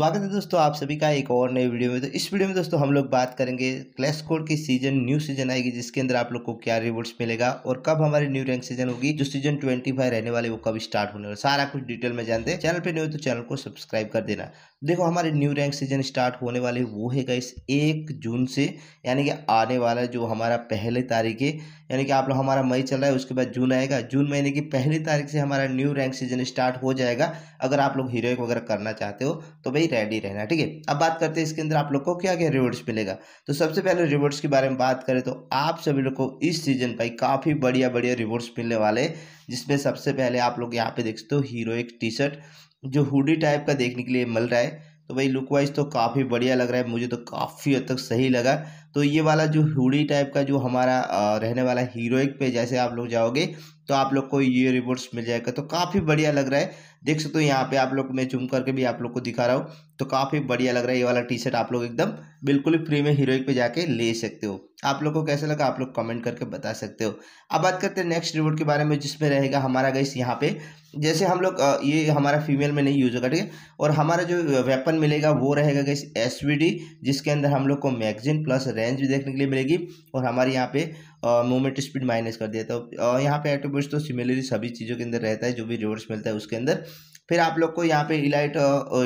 स्वागत है दोस्तों आप सभी का एक और नए वीडियो में तो इस वीडियो में दोस्तों हम लोग बात करेंगे क्लैश कोड की सीजन न्यू सीजन आएगी जिसके अंदर आप लोग को क्या रिवॉर्ड्स मिलेगा और कब हमारी न्यू रैंक सीजन होगी जो सीजन ट्वेंटी फाइव रहने वाले वो कब स्टार्ट होने वाले सारा कुछ डिटेल में जानते हैं चैनल पर न्यू तो चैनल को सब्सक्राइब कर देना देखो हमारे न्यू रैंक सीजन स्टार्ट होने वाले वो है गाइस एक जून से यानी कि आने वाला जो हमारा पहले तारीख है यानी कि आप लोग हमारा मई चल रहा है उसके बाद जून आएगा जून महीने की पहली तारीख से हमारा न्यू रैंक सीजन स्टार्ट हो जाएगा अगर आप लोग हीरोइक वगैरह करना चाहते हो तो भाई रेडी रहना ठीक है अब बात करते हैं इसके अंदर आप लोग को क्या क्या रिवॉर्ड्स मिलेगा तो सबसे पहले रिवॉर्ड्स के बारे में बात करें तो आप सभी लोग को इस सीजन पर काफ़ी बढ़िया बढ़िया रिवॉर्ड्स मिलने वाले जिसमें सबसे पहले आप लोग यहाँ पे देख सकते हो हीरोइक टी शर्ट जो हुडी टाइप का देखने के लिए मिल रहा है तो भाई लुक वाइज तो काफ़ी बढ़िया लग रहा है मुझे तो काफ़ी हद तक सही लगा तो ये वाला जो हुडी टाइप का जो हमारा रहने वाला हीरोइक पे जैसे आप लोग जाओगे तो आप लोग को ये रिवॉर्ड्स मिल जाएगा तो काफ़ी बढ़िया लग रहा है देख सकते हो यहाँ पे आप लोग मैं जूम करके भी आप लोग को दिखा रहा हूँ तो काफ़ी बढ़िया लग रहा है ये वाला टी शर्ट आप लोग एकदम बिल्कुल ही फ्री में हीरोइक पे जाके ले सकते हो आप लोग को कैसा लगा आप लोग कमेंट करके बता सकते हो अब बात करते हैं नेक्स्ट रिवॉर्ड के बारे में जिसमें रहेगा हमारा गैस यहाँ पे जैसे हम लोग ये हमारा फीमेल में नहीं यूज होगा ठीक है और हमारा जो वेपन मिलेगा वो रहेगा गैस एस जिसके अंदर हम लोग को मैगजीन प्लस रेंज भी देखने के लिए मिलेगी और हमारे यहाँ पे मोमेंट स्पीड माइनस कर दिया था तो, यहाँ पे एटोबर्स तो सिमिलरली सभी चीज़ों के अंदर रहता है जो भी रिवर्स मिलता है उसके अंदर फिर आप लोग को यहाँ पे इलाइट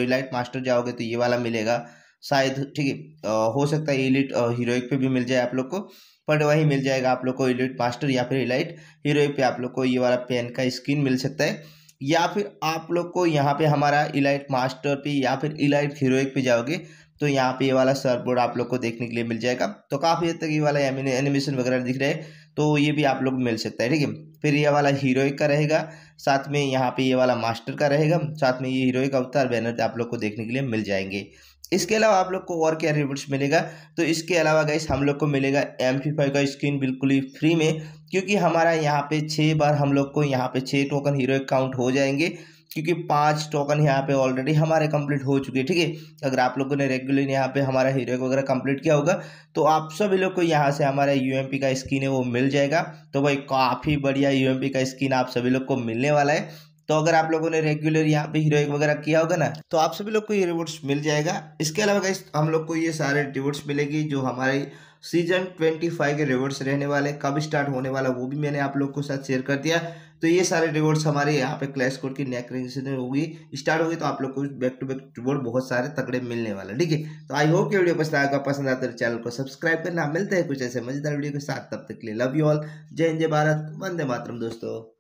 इलाइट मास्टर जाओगे तो ये वाला मिलेगा शायद ठीक है हो सकता है इलिट हीरोइक पे भी मिल जाए आप लोग को पर वही मिल जाएगा आप लोग को इलिट मास्टर या फिर इलाइट हीरोइक पे आप लोग को ये वाला पेन का स्किन मिल सकता है या फिर आप लोग को यहाँ पे हमारा इलाइट मास्टर पे या फिर इलाइट हीरोइक पे जाओगे तो यहाँ पे ये वाला बोर्ड आप लोग को देखने के लिए मिल जाएगा तो काफ़ी हद तक ये वाला एनिमेशन वगैरह दिख रहा है तो ये भी आप लोग मिल सकता है ठीक है फिर ये वाला हीरोइक का रहेगा साथ में यहाँ पे ये वाला मास्टर का रहेगा साथ में ये हीरोइक अवतार बैनर आप लोग को देखने के लिए मिल जाएंगे इसके अलावा आप लोग को और क्या रिवॉर्ड्स मिलेगा तो इसके अलावा गाइस हम लोग को मिलेगा एम का स्क्रीन बिल्कुल ही फ्री में क्योंकि हमारा यहाँ पे छः बार हम लोग को यहाँ पे छः टोकन हीरोइक काउंट हो जाएंगे क्योंकि पांच टोकन यहाँ पे ऑलरेडी हमारे कंप्लीट हो चुके हैं ठीक है अगर आप लोगों ने रेगुलर यहाँ पे हमारा हीरो वगैरह कंप्लीट किया होगा तो आप सभी लोग को यहाँ से हमारा यू का स्किन है वो मिल जाएगा तो भाई काफ़ी बढ़िया यू का स्किन आप सभी लोग को मिलने वाला है तो अगर आप लोगों ने रेगुलर यहाँ पे हीरोइक वगैरह किया होगा ना तो आप सभी लोग को ये रिवॉर्ड्स मिल जाएगा इसके अलावा हम लोग को ये सारे रिवॉर्ड्स मिलेगी जो हमारे सीजन ट्वेंटी फाइव के रिवॉर्ड्स रहने वाले कब स्टार्ट होने वाला वो भी मैंने आप लोग को साथ शेयर कर दिया तो ये सारे रिवॉर्ड्स हमारे यहाँ पे क्लैश कोड की नेक रेंज तो होगी स्टार्ट होगी तो आप लोग को बैक टू बैक रिवॉर्ड बहुत सारे तगड़े मिलने वाले ठीक है तो आई होप ये वीडियो पसंद आएगा पसंद आता है चैनल को सब्सक्राइब करना मिलते हैं कुछ ऐसे मजेदार वीडियो के साथ तब तक के लिए लव यू ऑल जय जय भारत वंदे मातरम दोस्तों